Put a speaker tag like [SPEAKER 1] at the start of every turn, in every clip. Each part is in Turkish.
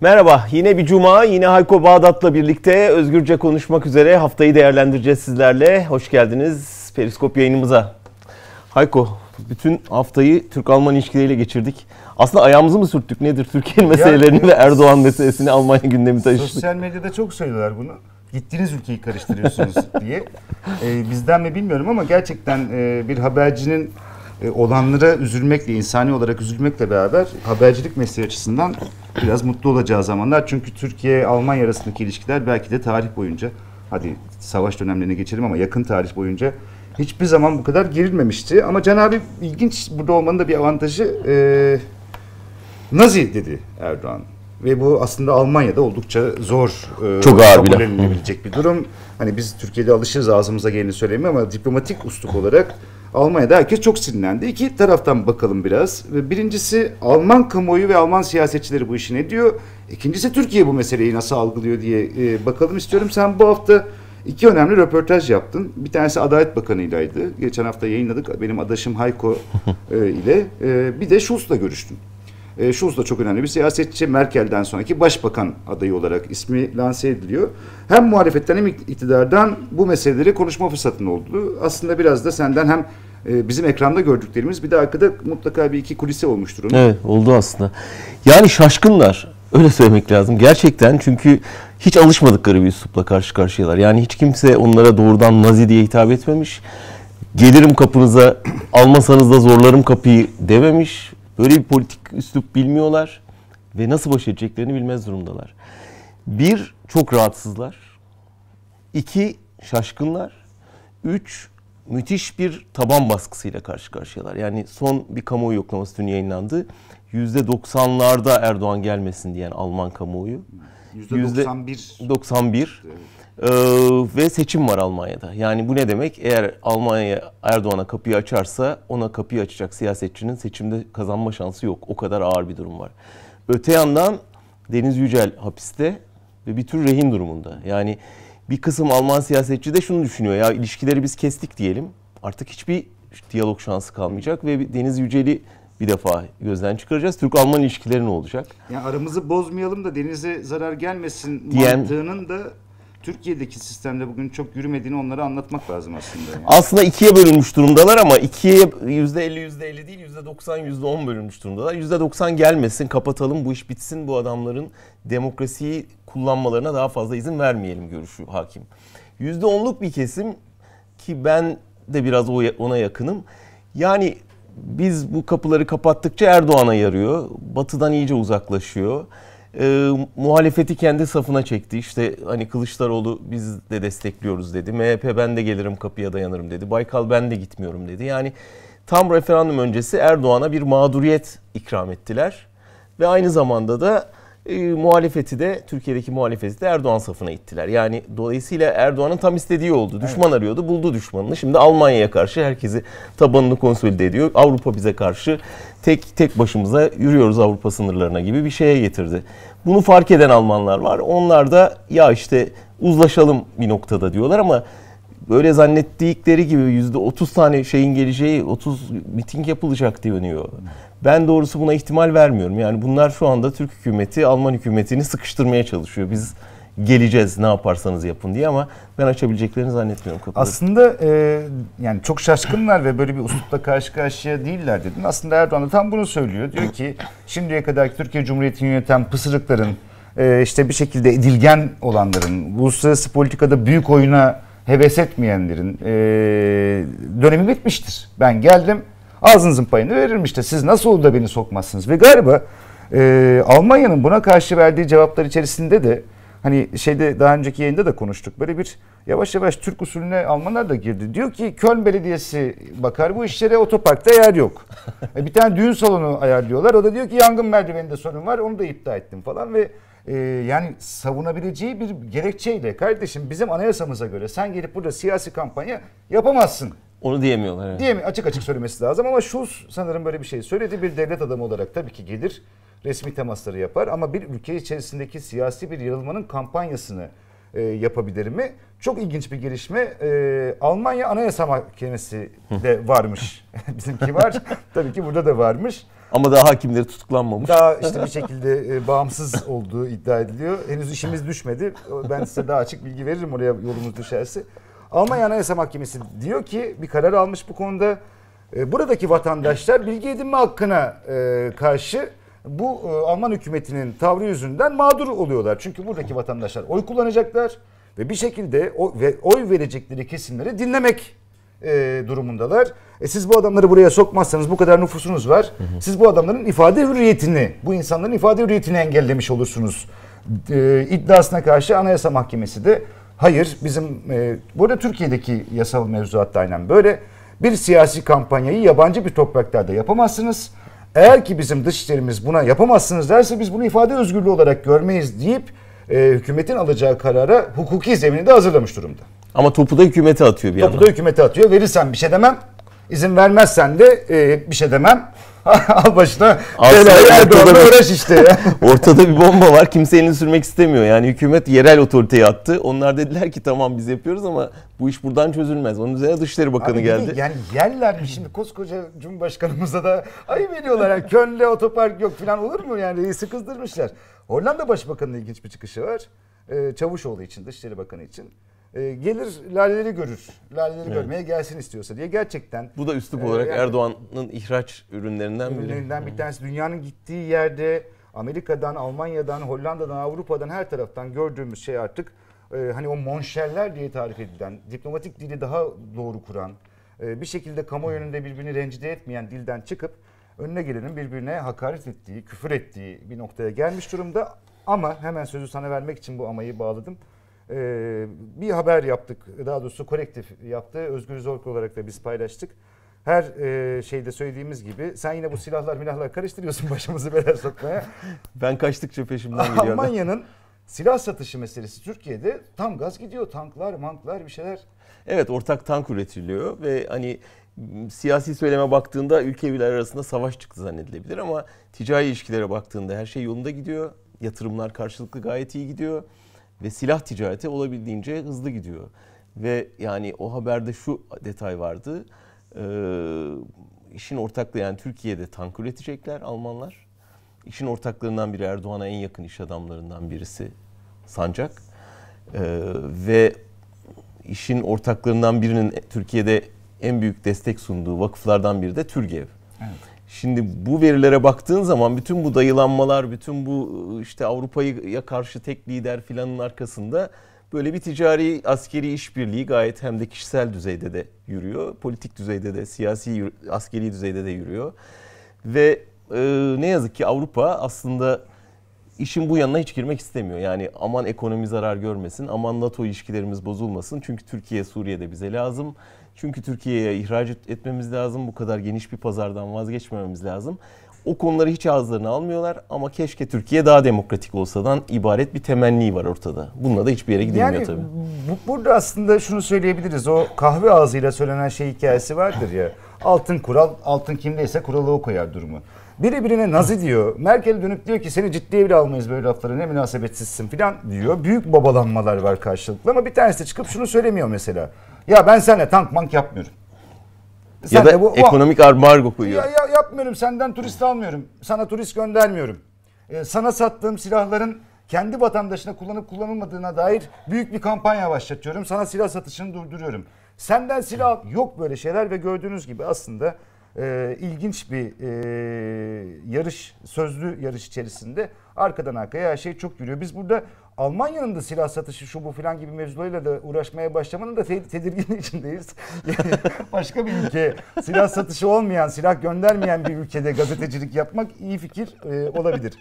[SPEAKER 1] Merhaba, yine bir cuma, yine Hayko Bağdat'la birlikte özgürce konuşmak üzere haftayı değerlendireceğiz sizlerle. Hoş geldiniz Periskop yayınımıza. Hayko, bütün haftayı Türk-Alman ilişkileriyle geçirdik. Aslında ayağımızı mı sürttük nedir Türkiye'nin meselelerini ve Erdoğan meselesini Almanya
[SPEAKER 2] gündemi taşıdık. Sosyal medyada çok söylüyorlar bunu. Gittiğiniz ülkeyi karıştırıyorsunuz diye. Ee, bizden mi bilmiyorum ama gerçekten e, bir habercinin e, olanlara üzülmekle, insani olarak üzülmekle beraber habercilik mesleği açısından biraz mutlu olacağı zamanlar. Çünkü Türkiye-Almanya arasındaki ilişkiler belki de tarih boyunca, hadi savaş dönemlerine geçelim ama yakın tarih boyunca hiçbir zaman bu kadar gerilmemişti. Ama Can abi ilginç burada olmanın da bir avantajı e, Nazi dedi Erdoğan. Ve bu aslında Almanya'da oldukça zor e, Çok ağır kabul edilebilecek bir durum. Hani biz Türkiye'de alışırız ağzımıza geleni söylemeye ama diplomatik usluk olarak Almanya'da herkes çok sinirlendi. İki taraftan bakalım biraz. Birincisi Alman kamuoyu ve Alman siyasetçileri bu işi ne diyor? İkincisi Türkiye bu meseleyi nasıl algılıyor diye e, bakalım istiyorum. Sen bu hafta iki önemli röportaj yaptın. Bir tanesi Adalet Bakanı'ylaydı. Geçen hafta yayınladık. Benim adaşım Hayko e, ile. E, bir de Schulz'la görüştüm. E, Schulz da çok önemli bir siyasetçi. Merkel'den sonraki başbakan adayı olarak ismi lanse ediliyor. Hem muhalefetten hem iktidardan bu meseleleri konuşma fırsatın oldu. Aslında biraz da senden hem e, bizim ekranda gördüklerimiz bir de arkada mutlaka bir iki kulise olmuştur. durumda. Evet
[SPEAKER 1] oldu aslında. Yani şaşkınlar öyle söylemek lazım. Gerçekten çünkü hiç alışmadıkları bir üslupla karşı karşıyalar. Yani hiç kimse onlara doğrudan nazi diye hitap etmemiş. Gelirim kapınıza almasanız da zorlarım kapıyı dememiş. Böyle bir politik üslup bilmiyorlar ve nasıl baş edeceklerini bilmez durumdalar. Bir, çok rahatsızlar. İki, şaşkınlar. Üç, müthiş bir taban baskısıyla karşı karşıyalar. Yani son bir kamuoyu yoklaması dün yayınlandı. %90'larda Erdoğan gelmesin diyen Alman kamuoyu. %91. %91. Evet. Ee, ve seçim var Almanya'da. Yani bu ne demek? Eğer Almanya Erdoğan'a kapıyı açarsa ona kapıyı açacak siyasetçinin seçimde kazanma şansı yok. O kadar ağır bir durum var. Öte yandan Deniz Yücel hapiste ve bir tür rehin durumunda. Yani bir kısım Alman siyasetçi de şunu düşünüyor. Ya ilişkileri biz kestik diyelim. Artık hiçbir diyalog şansı kalmayacak ve Deniz Yücel'i bir defa gözden çıkaracağız. Türk-Alman ilişkileri ne olacak?
[SPEAKER 2] Yani aramızı bozmayalım da denize zarar gelmesin diyen, mantığının da Türkiye'deki sistemde bugün çok yürümediğini onlara anlatmak lazım aslında. Yani.
[SPEAKER 1] Aslında ikiye bölünmüş durumdalar ama ikiye yüzde elli
[SPEAKER 2] yüzde elli değil yüzde doksan yüzde
[SPEAKER 1] on bölünmüş durumdalar. Yüzde doksan gelmesin kapatalım bu iş bitsin bu adamların demokrasiyi kullanmalarına daha fazla izin vermeyelim görüşü hakim. Yüzde onluk bir kesim ki ben de biraz ona yakınım. Yani biz bu kapıları kapattıkça Erdoğan'a yarıyor. Batı'dan iyice uzaklaşıyor e, muhalefeti kendi safına çekti. İşte hani Kılıçdaroğlu biz de destekliyoruz dedi. MHP ben de gelirim kapıya dayanırım dedi. Baykal ben de gitmiyorum dedi. Yani tam referandum öncesi Erdoğan'a bir mağduriyet ikram ettiler. Ve aynı zamanda da e, muhalefeti de Türkiye'deki muhalefeti de Erdoğan safına ittiler. Yani dolayısıyla Erdoğan'ın tam istediği oldu. Düşman evet. arıyordu, buldu düşmanını. Şimdi Almanya'ya karşı herkesi tabanını konsolide ediyor. Avrupa bize karşı tek tek başımıza yürüyoruz Avrupa sınırlarına gibi bir şeye getirdi. Bunu fark eden Almanlar var. Onlar da ya işte uzlaşalım bir noktada diyorlar ama böyle zannettikleri gibi yüzde 30 tane şeyin geleceği 30 miting yapılacak deniyor. Ben doğrusu buna ihtimal vermiyorum. Yani bunlar şu anda Türk hükümeti Alman hükümetini sıkıştırmaya çalışıyor. Biz geleceğiz ne yaparsanız yapın diye ama ben açabileceklerini zannetmiyorum kapıları. Aslında
[SPEAKER 2] e, yani çok şaşkınlar ve böyle bir uslupla karşı karşıya değiller dedin. Aslında Erdoğan da tam bunu söylüyor. Diyor ki şimdiye kadar Türkiye Cumhuriyeti'ni yöneten pısırıkların e, işte bir şekilde edilgen olanların uluslararası politikada büyük oyuna heves etmeyenlerin e, dönemi bitmiştir. Ben geldim ağzınızın payını veririm işte siz nasıl oldu da beni sokmazsınız ve galiba e, Almanya'nın buna karşı verdiği cevaplar içerisinde de hani şeyde daha önceki yayında da konuştuk böyle bir yavaş yavaş Türk usulüne Almanlar da girdi. Diyor ki Köln Belediyesi bakar bu işlere otoparkta yer yok. E, bir tane düğün salonu ayarlıyorlar o da diyor ki yangın merdiveninde sorun var onu da iptal ettim falan ve ee, yani savunabileceği bir gerekçeyle kardeşim bizim anayasamıza göre sen gelip burada siyasi kampanya yapamazsın. Onu diyemiyorlar. Yani. Diyemi açık açık söylemesi lazım ama şu sanırım böyle bir şey söyledi. Bir devlet adamı olarak tabii ki gelir resmi temasları yapar ama bir ülke içerisindeki siyasi bir yarılma'nın kampanyasını e, yapabilir mi? Çok ilginç bir gelişme. E, Almanya Anayasa Mahkemesi de varmış. Bizimki var. Tabii ki burada da varmış.
[SPEAKER 1] Ama daha hakimleri tutuklanmamış. Daha işte bir
[SPEAKER 2] şekilde e, bağımsız olduğu iddia ediliyor. Henüz işimiz düşmedi. Ben size daha açık bilgi veririm oraya yolumuz düşerse. Almanya Anayasa Mahkemesi diyor ki bir karar almış bu konuda. E, buradaki vatandaşlar bilgi edinme hakkına e, karşı bu e, Alman hükümetinin tavrı yüzünden mağdur oluyorlar. Çünkü buradaki vatandaşlar oy kullanacaklar ve bir şekilde o, ve oy verecekleri kesimleri dinlemek e, durumundalar. E, siz bu adamları buraya sokmazsanız bu kadar nüfusunuz var. Hı hı. Siz bu adamların ifade hürriyetini, bu insanların ifade hürriyetini engellemiş olursunuz. E, iddiasına karşı Anayasa Mahkemesi de hayır bizim e, burada Türkiye'deki yasal mevzuatta aynen böyle. Bir siyasi kampanyayı yabancı bir topraklarda yapamazsınız. Eğer ki bizim dışişlerimiz buna yapamazsınız derse biz bunu ifade özgürlüğü olarak görmeyiz deyip e, hükümetin alacağı karara hukuki zemini de hazırlamış durumda. Ama topu da hükümete atıyor bir topu yandan. Topu da hükümete atıyor. Verirsen bir şey demem. İzin vermezsen de e, bir şey demem. Al başına. Aslında ortada, uğraş işte ya. ortada bir bomba var. Kimse elini sürmek istemiyor.
[SPEAKER 1] Yani hükümet yerel otoriteye attı. Onlar dediler ki tamam biz yapıyoruz ama bu iş buradan çözülmez. Onun üzerine Dışişleri Bakanı Abi geldi.
[SPEAKER 2] Yani yerler mi şimdi koskoca Cumhurbaşkanımıza da ayıp ediyorlar. Yani Köln'de otopark yok falan olur mu yani sıkızdırmışlar. Hollanda Başbakanı'nın ilginç bir çıkışı var. Ee, Çavuşoğlu için, Dışişleri Bakanı için. E, gelir laleleri görür. Laleleri evet. görmeye gelsin istiyorsa diye gerçekten. Bu da üslup e, olarak yani,
[SPEAKER 1] Erdoğan'ın ihraç ürünlerinden, ürünlerinden biri. bir
[SPEAKER 2] tanesi. Dünyanın gittiği yerde Amerika'dan, Almanya'dan, Hollanda'dan, Avrupa'dan her taraftan gördüğümüz şey artık e, hani o monşerler diye tarif edilen, diplomatik dili daha doğru kuran, bir şekilde kamuoyununda birbirini rencide etmeyen dilden çıkıp önüne gelenin birbirine hakaret ettiği, küfür ettiği bir noktaya gelmiş durumda. Ama hemen sözü sana vermek için bu amayı bağladım e, bir haber yaptık. Daha doğrusu kolektif yaptı. Özgür Zork olarak da biz paylaştık. Her e, şeyde söylediğimiz gibi sen yine bu silahlar milahlar karıştırıyorsun başımızı belaya sokmaya.
[SPEAKER 1] ben kaçtıkça peşimden geliyorlar. Almanya'nın
[SPEAKER 2] silah satışı meselesi Türkiye'de tam gaz gidiyor. Tanklar, manklar bir şeyler. Evet ortak
[SPEAKER 1] tank üretiliyor ve hani siyasi söyleme baktığında ülkeler arasında savaş çıktı zannedilebilir ama ticari ilişkilere baktığında her şey yolunda gidiyor. Yatırımlar karşılıklı gayet iyi gidiyor ve silah ticareti olabildiğince hızlı gidiyor. Ve yani o haberde şu detay vardı. Ee, işin ortaklığı yani Türkiye'de tank üretecekler Almanlar. İşin ortaklarından biri Erdoğan'a en yakın iş adamlarından birisi Sancak. Ee, ve işin ortaklarından birinin Türkiye'de en büyük destek sunduğu vakıflardan biri de Türgev. Evet. Şimdi bu verilere baktığın zaman bütün bu dayılanmalar, bütün bu ıı, işte Avrupa'ya karşı tek lider filanın arkasında böyle bir ticari askeri işbirliği gayet hem de kişisel düzeyde de yürüyor. Politik düzeyde de, siyasi askeri düzeyde de yürüyor. Ve e, ne yazık ki Avrupa aslında işin bu yanına hiç girmek istemiyor. Yani aman ekonomi zarar görmesin, aman NATO ilişkilerimiz bozulmasın. Çünkü Türkiye Suriye'de bize lazım. Çünkü Türkiye'ye ihraç etmemiz lazım. Bu kadar geniş bir pazardan vazgeçmememiz lazım. O konuları hiç ağızlarına almıyorlar ama keşke Türkiye daha demokratik olsadan ibaret bir temenni var ortada. Bununla da hiçbir yere gidemiyor yani, tabii.
[SPEAKER 2] Bu, burada aslında şunu söyleyebiliriz. O kahve ağzıyla söylenen şey hikayesi vardır ya. Altın kural, altın kimdeyse kuralı o koyar durumu. Biri birine nazi diyor. Merkel dönüp diyor ki seni ciddiye bile almayız böyle lafları, ne münasebetsizsin falan diyor. Büyük babalanmalar var karşılıklı ama bir tanesi de çıkıp şunu söylemiyor mesela. Ya ben seninle tank mank yapmıyorum. Sen ya da bu, ekonomik ambargo koyuyor. Ya, ya, yapmıyorum senden turist almıyorum. Sana turist göndermiyorum. Ee, sana sattığım silahların kendi vatandaşına kullanıp kullanılmadığına dair büyük bir kampanya başlatıyorum. Sana silah satışını durduruyorum. Senden silah yok böyle şeyler ve gördüğünüz gibi aslında e, ilginç bir e, yarış, sözlü yarış içerisinde arkadan arkaya her şey çok yürüyor. Biz burada Almanya'nın da silah satışı şu bu filan gibi mevzularıyla da uğraşmaya başlamanın da tedirgin içindeyiz. Yani başka bir ülke silah satışı olmayan, silah göndermeyen bir ülkede gazetecilik yapmak iyi fikir e, olabilir.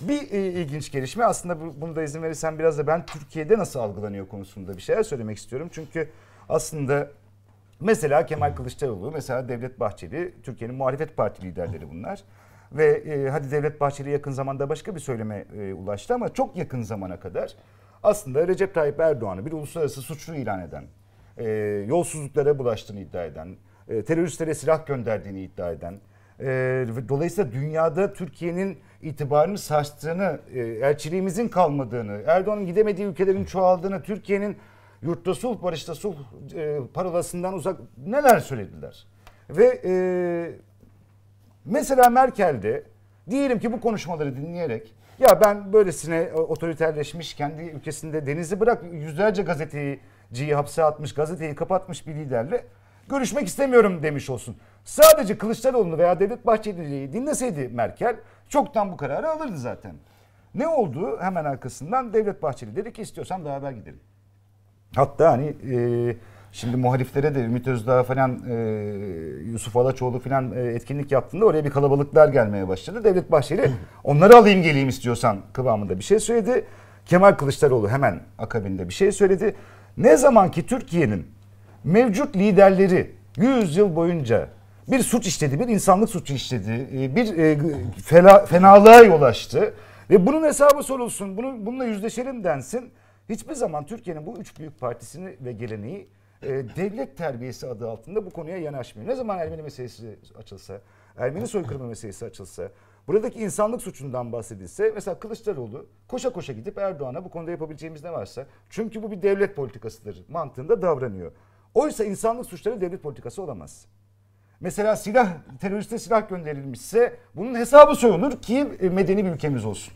[SPEAKER 2] Bir e, ilginç gelişme aslında bu, bunu da izin verirsen biraz da ben Türkiye'de nasıl algılanıyor konusunda bir şeyler söylemek istiyorum. Çünkü aslında mesela Kemal Kılıçdaroğlu, mesela Devlet Bahçeli, Türkiye'nin muhalefet parti liderleri bunlar. Ve e, hadi Devlet Bahçeli yakın zamanda başka bir söyleme e, ulaştı ama çok yakın zamana kadar aslında Recep Tayyip Erdoğan'ı bir uluslararası suçlu ilan eden, e, yolsuzluklara bulaştığını iddia eden, e, teröristlere silah gönderdiğini iddia eden, e, dolayısıyla dünyada Türkiye'nin itibarını saçtığını, e, elçiliğimizin kalmadığını, Erdoğan'ın gidemediği ülkelerin çoğaldığını, Türkiye'nin yurtta sulh, barışta sulh e, parolasından uzak neler söylediler. Ve e, Mesela Merkel'de diyelim ki bu konuşmaları dinleyerek ya ben böylesine e, otoriterleşmiş kendi ülkesinde denizi bırak yüzlerce gazeteciyi hapse atmış gazeteyi kapatmış bir liderle görüşmek istemiyorum demiş olsun. Sadece Kılıçdaroğlu'nu veya Devlet Bahçeli'yi dinleseydi Merkel çoktan bu kararı alırdı zaten. Ne oldu hemen arkasından Devlet Bahçeli dedi ki istiyorsan beraber gidelim. Hatta hani e, Şimdi muhaliflere de Ümit Özdağ falan, e, Yusuf Alaçoğlu falan e, etkinlik yaptığında oraya bir kalabalıklar gelmeye başladı. Devlet Bahçeli onları alayım geleyim istiyorsan kıvamında bir şey söyledi. Kemal Kılıçdaroğlu hemen akabinde bir şey söyledi. Ne zaman ki Türkiye'nin mevcut liderleri 100 yıl boyunca bir suç işledi, bir insanlık suçu işledi, e, bir e, fela, fenalığa yol açtı ve bunun hesabı sorulsun, bunu, bununla yüzleşelim densin. Hiçbir zaman Türkiye'nin bu üç büyük partisini ve geleneği e, devlet terbiyesi adı altında bu konuya yanaşmıyor. Ne zaman Ermeni meselesi açılsa, Ermeni soykırımı meselesi açılsa, buradaki insanlık suçundan bahsedilse mesela Kılıçdaroğlu koşa koşa gidip Erdoğan'a bu konuda yapabileceğimiz ne varsa çünkü bu bir devlet politikasıdır mantığında davranıyor. Oysa insanlık suçları devlet politikası olamaz. Mesela silah teröriste silah gönderilmişse bunun hesabı sorulur ki e, medeni bir ülkemiz olsun.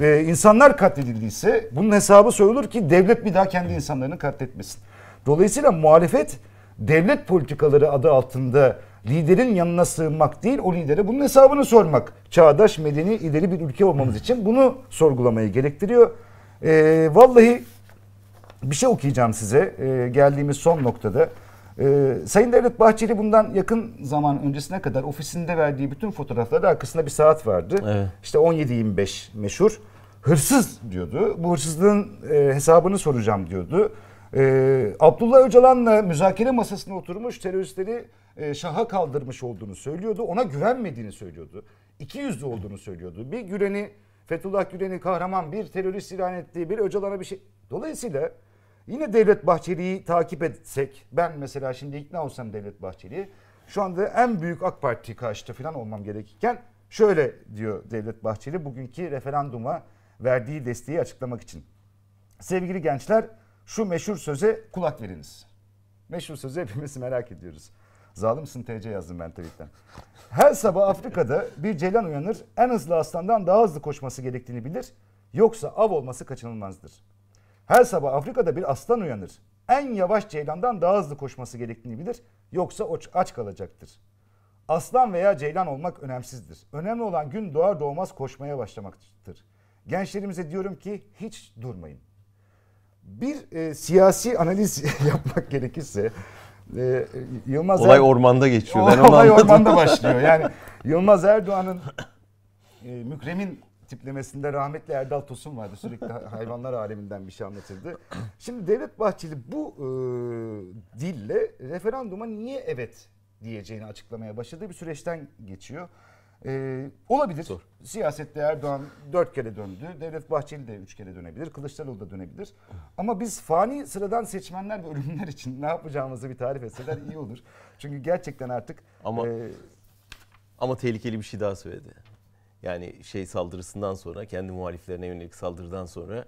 [SPEAKER 2] Ee, insanlar katledildiyse bunun hesabı sorulur ki devlet bir daha kendi insanlarını katletmesin. Dolayısıyla muhalefet devlet politikaları adı altında liderin yanına sığınmak değil o lidere bunun hesabını sormak. Çağdaş, medeni, ileri bir ülke olmamız için bunu sorgulamayı gerektiriyor. E, vallahi bir şey okuyacağım size e, geldiğimiz son noktada. E, Sayın Devlet Bahçeli bundan yakın zaman öncesine kadar ofisinde verdiği bütün fotoğraflarda arkasında bir saat vardı. Evet. İşte 17.25 meşhur. Hırsız diyordu. Bu hırsızlığın e, hesabını soracağım diyordu. Ee, Abdullah Öcalan'la müzakere masasına oturmuş teröristleri e, şaha kaldırmış olduğunu söylüyordu. Ona güvenmediğini söylüyordu. İki yüzlü olduğunu söylüyordu. Bir Gülen'i, Fethullah Gülen'i kahraman bir terörist ilan ettiği bir Öcalan'a bir şey. Dolayısıyla yine Devlet Bahçeli'yi takip etsek ben mesela şimdi ikna olsam Devlet Bahçeli'ye şu anda en büyük AK Parti karşıtı falan olmam gerekirken şöyle diyor Devlet Bahçeli bugünkü referanduma verdiği desteği açıklamak için. Sevgili gençler şu meşhur söze kulak veriniz. Meşhur sözü hepimiz merak ediyoruz. Zalimsin TC yazdım ben tweetten. Her sabah Afrika'da bir ceylan uyanır en hızlı aslandan daha hızlı koşması gerektiğini bilir. Yoksa av olması kaçınılmazdır. Her sabah Afrika'da bir aslan uyanır. En yavaş ceylandan daha hızlı koşması gerektiğini bilir. Yoksa aç kalacaktır. Aslan veya ceylan olmak önemsizdir. Önemli olan gün doğar doğmaz koşmaya başlamaktır. Gençlerimize diyorum ki hiç durmayın. Bir e, siyasi analiz yapmak gerekirse e, Yılmaz Olay er... ormanda geçiyor. Ben Olay anladım. ormanda başlıyor. Yani Yılmaz Erdoğan'ın e, mükremin tiplemesinde rahmetli Erdal Tosun vardı. Sürekli hayvanlar aleminden bir şey anlatırdı. Şimdi Devlet Bahçeli bu e, dille referanduma niye evet diyeceğini açıklamaya başladığı bir süreçten geçiyor. Ee, olabilir. Zor. Siyasette Erdoğan dört kere döndü. Devlet Bahçeli de üç kere dönebilir. Kılıçdaroğlu da dönebilir. Ama biz fani sıradan seçmenler ve ölümler için ne yapacağımızı bir tarif etseler iyi olur. Çünkü gerçekten artık...
[SPEAKER 1] Ama, e... ama tehlikeli bir şey daha söyledi. Yani şey saldırısından sonra, kendi muhaliflerine yönelik saldırıdan sonra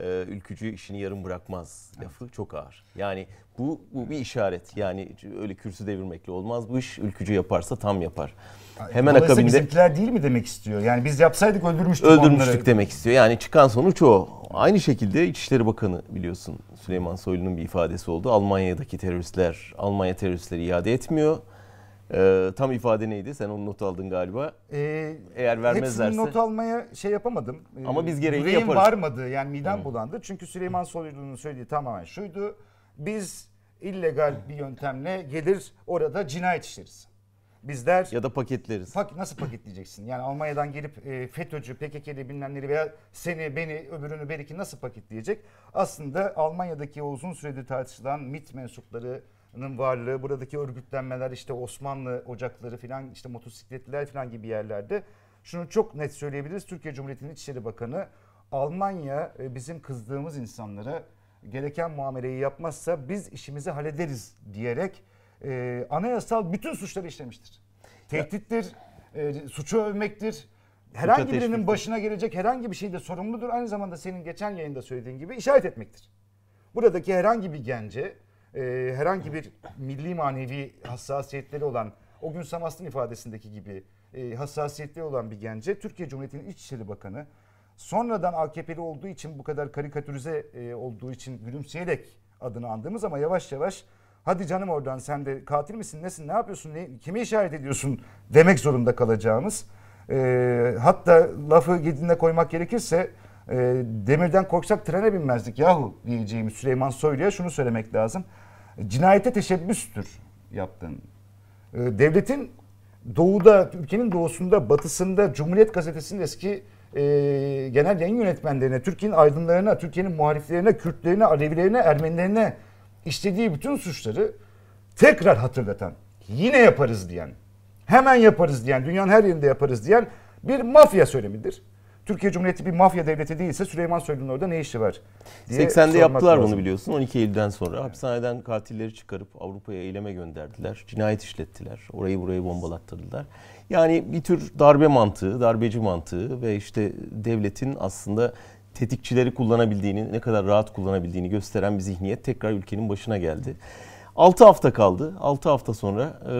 [SPEAKER 1] e, ülkücü işini yarım bırakmaz lafı evet. çok ağır. Yani bu, bu bir işaret. Yani öyle kürsü devirmekle olmaz. Bu iş ülkücü yaparsa tam yapar. E, Hemen akabinde bizimkiler
[SPEAKER 2] değil mi demek istiyor? Yani biz yapsaydık öldürmüştük Öldürmüştük onları.
[SPEAKER 1] demek istiyor. Yani çıkan sonuç o. Aynı şekilde İçişleri Bakanı biliyorsun Süleyman Soylu'nun bir ifadesi oldu. Almanya'daki teröristler Almanya teröristleri iade etmiyor. Ee, tam ifade neydi? Sen onu not aldın galiba.
[SPEAKER 2] Ee, Eğer vermezlerse. Hepsini not almaya şey yapamadım. Ee, Ama biz gereğini Yüreğim yaparız. varmadı yani midem Hı. bulandı. Çünkü Süleyman Soylu'nun söylediği tamamen şuydu. Biz illegal bir yöntemle gelir orada cinayet işleriz. Bizler ya da paketleriz. Pak, nasıl paketleyeceksin? Yani Almanya'dan gelip e, FETÖ'cü, PKK'li bilmemleri veya seni, beni, öbürünü, beriki nasıl paketleyecek? Aslında Almanya'daki o uzun süredir tartışılan MIT mensupları, varlığı, buradaki örgütlenmeler işte Osmanlı ocakları filan işte motosikletler filan gibi yerlerde şunu çok net söyleyebiliriz. Türkiye Cumhuriyeti'nin İçişleri Bakanı Almanya e, bizim kızdığımız insanlara gereken muameleyi yapmazsa biz işimizi hallederiz diyerek e, anayasal bütün suçları işlemiştir. Tehdittir, e, suçu övmektir. Herhangi birinin başına gelecek herhangi bir şeyde sorumludur. Aynı zamanda senin geçen yayında söylediğin gibi işaret etmektir. Buradaki herhangi bir gence e, herhangi bir milli manevi hassasiyetleri olan o gün Samast'ın ifadesindeki gibi e, hassasiyetleri olan bir gence Türkiye Cumhuriyeti'nin İçişleri Bakanı sonradan AKP'li olduğu için bu kadar karikatürize e, olduğu için gülümseyerek adını andığımız ama yavaş yavaş hadi canım oradan sen de katil misin nesin ne yapıyorsun ne, kime işaret ediyorsun demek zorunda kalacağımız e, hatta lafı gidine koymak gerekirse e, demirden korksak trene binmezdik yahu diyeceğimiz Süleyman Soylu'ya şunu söylemek lazım. Cinayete teşebbüstür yaptığın. E, devletin doğuda, ülkenin doğusunda, batısında Cumhuriyet Gazetesi'nin eski e, genel yayın yönetmenlerine, Türkiye'nin aydınlarına, Türkiye'nin muhaliflerine, Kürtlerine, Alevilerine, Ermenilerine işlediği bütün suçları tekrar hatırlatan, yine yaparız diyen, hemen yaparız diyen, dünyanın her yerinde yaparız diyen bir mafya söylemidir. Türkiye Cumhuriyeti bir mafya devleti değilse Süleyman Soylu'nun orada ne işi var? 80'de yaptılar lazım. bunu biliyorsun 12 Eylül'den sonra.
[SPEAKER 1] Hapishaneden katilleri çıkarıp Avrupa'ya eyleme gönderdiler. Cinayet işlettiler. Orayı burayı bombalattırdılar. Yani bir tür darbe mantığı, darbeci mantığı ve işte devletin aslında tetikçileri kullanabildiğini, ne kadar rahat kullanabildiğini gösteren bir zihniyet tekrar ülkenin başına geldi. Evet. 6 hafta kaldı. 6 hafta sonra e,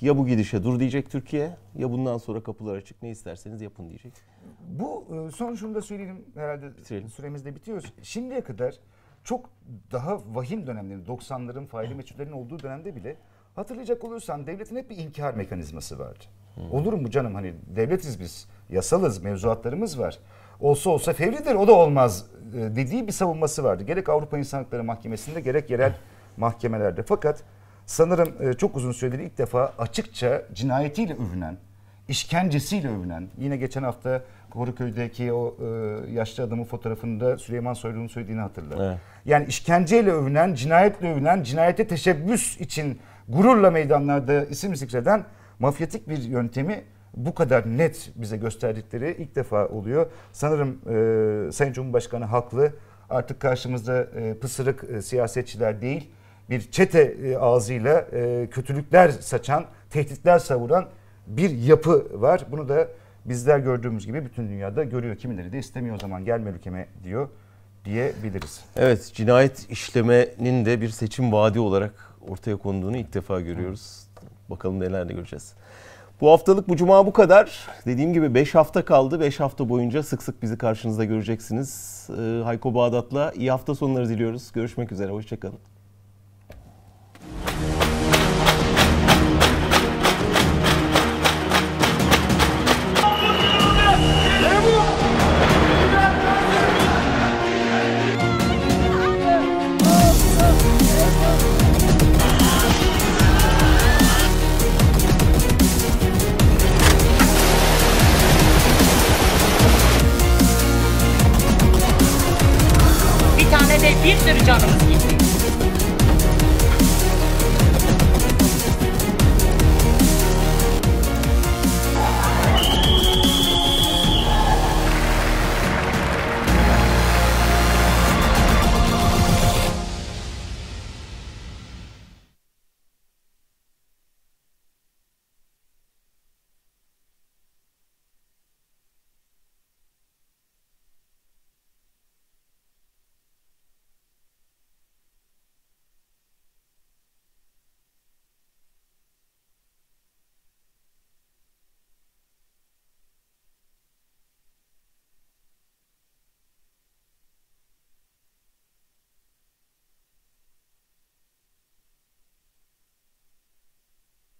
[SPEAKER 1] ya bu gidişe dur diyecek Türkiye ya bundan sonra kapılar açık
[SPEAKER 2] ne isterseniz yapın diyecek. Bu e, son şunu da söyleyelim herhalde Bitirelim. süremiz de bitiyoruz. Şimdiye kadar çok daha vahim dönemlerin 90'ların faili meçhullerin olduğu dönemde bile hatırlayacak olursan devletin hep bir inkar mekanizması vardı. Hmm. Olur mu canım hani devletiz biz yasalız mevzuatlarımız var. Olsa olsa fevridir o da olmaz e, dediği bir savunması vardı. Gerek Avrupa İnsan Hakları Mahkemesi'nde gerek yerel mahkemelerde. Fakat sanırım e, çok uzun süredir ilk defa açıkça cinayetiyle övünen, işkencesiyle övünen, yine geçen hafta Koruköy'deki o e, yaşlı adamın fotoğrafında Süleyman Soylu'nun söylediğini hatırladım. Evet. Yani işkenceyle övünen, cinayetle övünen, cinayete teşebbüs için gururla meydanlarda isim zikreden mafyatik bir yöntemi bu kadar net bize gösterdikleri ilk defa oluyor. Sanırım e, Sayın Cumhurbaşkanı haklı. Artık karşımızda e, pısırık e, siyasetçiler değil, bir çete e, ağzıyla e, kötülükler saçan, tehditler savuran bir yapı var. Bunu da bizler gördüğümüz gibi bütün dünyada görüyor. Kimileri de istemiyor o zaman gelme ülkeme diyor
[SPEAKER 1] diyebiliriz. Evet cinayet işlemenin de bir seçim vaadi olarak ortaya konduğunu ilk defa görüyoruz. Hı. Bakalım neler göreceğiz. Bu haftalık bu cuma bu kadar. Dediğim gibi 5 hafta kaldı. 5 hafta boyunca sık sık bizi karşınızda göreceksiniz. Ee, Hayko Bağdat'la iyi hafta sonları diliyoruz. Görüşmek üzere. Hoşçakalın.